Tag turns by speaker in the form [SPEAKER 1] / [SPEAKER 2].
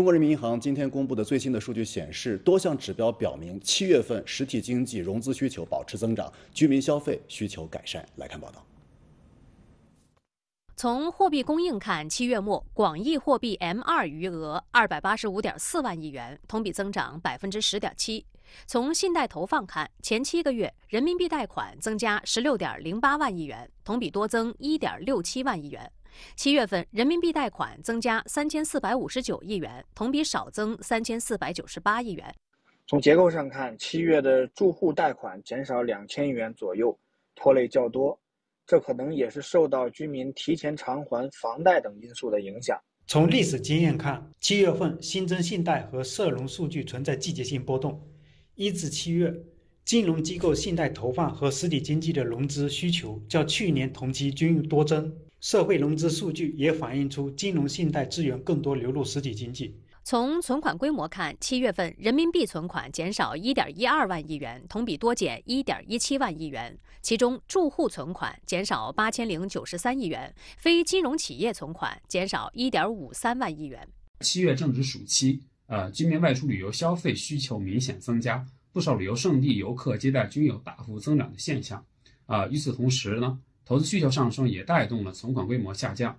[SPEAKER 1] 中国人民银行今天公布的最新的数据显示，多项指标表明，七月份实体经济融资需求保持增长，居民消费需求改善。来看报道。
[SPEAKER 2] 从货币供应看，七月末广义货币 M2 余额二百八十五点四万亿元，同比增长百分之十点七。从信贷投放看，前七个月人民币贷款增加十六点零八万亿元，同比多增一点六七万亿元。七月份人民币贷款增加三千四百五十九亿元，同比少增三千四百九十八亿元。
[SPEAKER 3] 从结构上看，七月的住户贷款减少两千元左右，拖累较多。这可能也是受到居民提前偿还房贷等因素的影响。
[SPEAKER 4] 从历史经验看，七月份新增信贷和社融数据存在季节性波动。一至七月，金融机构信贷投放和实体经济的融资需求较去年同期均多增。社会融资数据也反映出金融信贷资源更多流入实体经济。
[SPEAKER 2] 从存款规模看，七月份人民币存款减少一点一二万亿元，同比多减一点一七万亿元。其中，住户存款减少八千零九十三亿元，非金融企业存款减少一点五三万亿元。
[SPEAKER 5] 七月正值暑期，呃，居民外出旅游消费需求明显增加，不少旅游胜地游客接待均有大幅增长的现象。啊，与此同时呢？投资需求上升，也带动了存款规模下降。